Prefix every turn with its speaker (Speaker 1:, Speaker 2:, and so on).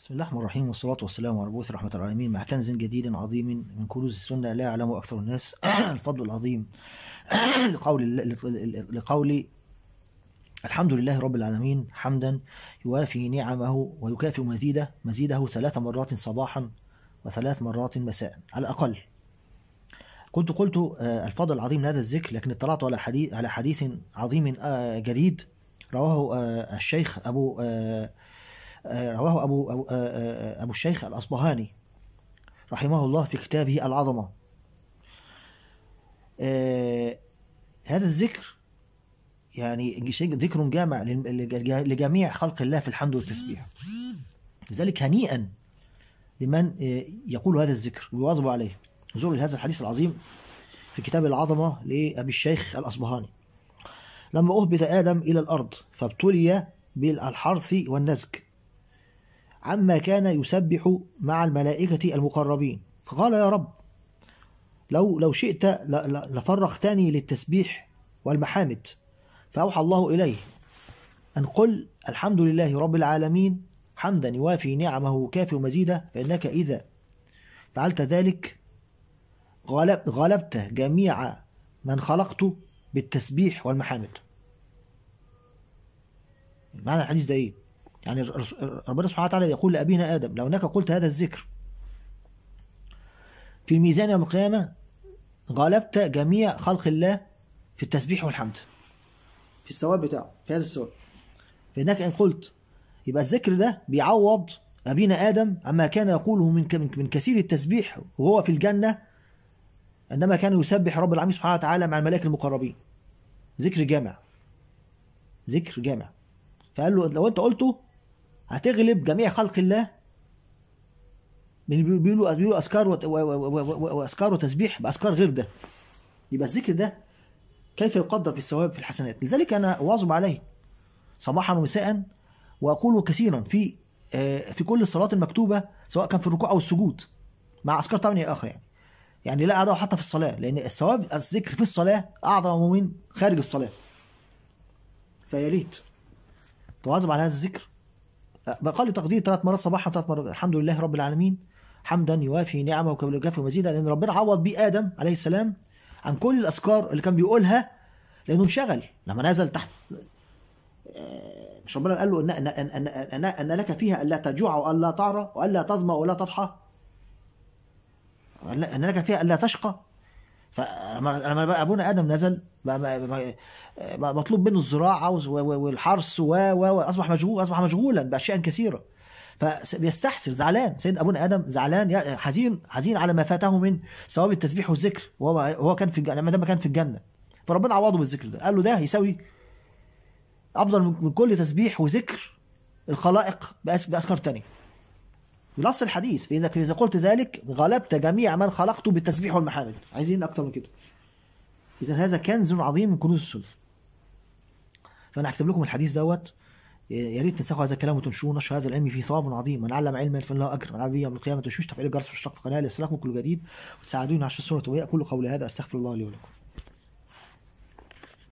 Speaker 1: بسم الله الرحمن الرحيم والصلاة والسلام على بوث رحمة العالمين مع كنز جديد عظيم من كنوز السنة لا يعلمه أكثر الناس الفضل العظيم لقول لقول الحمد لله رب العالمين حمدا يوافي نعمه ويكافئ مزيده مزيده ثلاث مرات صباحا وثلاث مرات مساء على الأقل كنت قلت آه، الفضل العظيم لهذا الذكر لكن اطلعت على حديث على حديث عظيم آه، جديد رواه آه، الشيخ أبو رواه أبو, أبو, آه، آه، آه، أبو الشيخ الأصبهاني رحمه الله في كتابه العظمة هذا الذكر يعني ذكر جامع لجميع خلق الله في الحمد والتسبيح لذلك هنيئا لمن يقول هذا الذكر ويواظب عليه انظروا لهذا الحديث العظيم في كتاب العظمة لأبي الشيخ الأصبهاني لما أهبط آدم إلى الأرض فابتلي بالحرث والنسج عما كان يسبح مع الملائكة المقربين فقال يا رب لو لو شئت لفرغتني للتسبيح والمحامد فأوحى الله إليه أن قل الحمد لله رب العالمين حمدا يوافي نعمه كافي مزيده فإنك إذا فعلت ذلك غلبت جميع من خلقته بالتسبيح والمحامد معنى الحديث ده إيه؟ يعني ربنا سبحانه وتعالى يقول لأبينا آدم لو أنك قلت هذا الذكر في الميزان يوم القيامة غلبت جميع خلق الله في التسبيح والحمد في الثواب بتاعه في هذا الثواب فإنك إن قلت يبقى الذكر ده بيعوض أبينا آدم عما كان يقوله من من كثير التسبيح وهو في الجنة عندما كان يسبح رب العالمين سبحانه وتعالى مع الملائكة المقربين ذكر جامع ذكر جامع فقال له لو أنت قلته هتغلب جميع خلق الله بيقولوا بيقولوا اذكار واذكار وتسبيح باذكار غير ده يبقى الذكر ده كيف يقدر في الثواب في الحسنات لذلك انا واظب عليه صباحا ومساء واقول كثيرا في آه، في كل الصلاه المكتوبه سواء كان في الركوع او السجود مع اذكار طبعا اخرى اخر يعني يعني لا ادعو حتى في الصلاه لان الثواب الذكر في الصلاه اعظم من خارج الصلاه فيا ريت تواظب على هذا الذكر بقال تقدير ثلاث مرات صباحا ثلاث مرات الحمد لله رب العالمين حمدا يوافي نعمه ويكافئ مزيدا لان ربنا عوض بيه ادم عليه السلام عن كل الاذكار اللي كان بيقولها لانه انشغل لما نزل تحت آه، مش ربنا قال له ان ان ان ان, أن لك فيها الا تجوع والا تعرى والا تظما والا تضحى ان لك فيها الا تشقى فلما لما ابونا ادم نزل بقى, مطلوب منه الزراعه والحرث و و اصبح مشغول اصبح مشغولا باشياء كثيره فبيستحسر زعلان سيد ابونا ادم زعلان حزين حزين على ما فاته من ثواب التسبيح والذكر وهو كان في الجنه لما دام كان في الجنه فربنا عوضه بالذكر ده قال له ده يساوي افضل من كل تسبيح وذكر الخلائق باذكار ثانيه نص الحديث فإذا إذا قلت ذلك غلبت جميع من خلقته بالتسبيح والمحامد عايزين أكتر من كده إذا هذا كنز عظيم من كنوز السنة فأنا هكتب لكم الحديث دوت يا ريت تنسخوا هذا الكلام وتنشروه نشر هذا العلم فيه ثواب عظيم من علم علما فله اجر من علم يوم القيامه تشوش تفعيل الجرس في الشرق في القناه ليصلكم كل جديد وتساعدوني على السنه كل اقول قولي هذا استغفر الله لي ولكم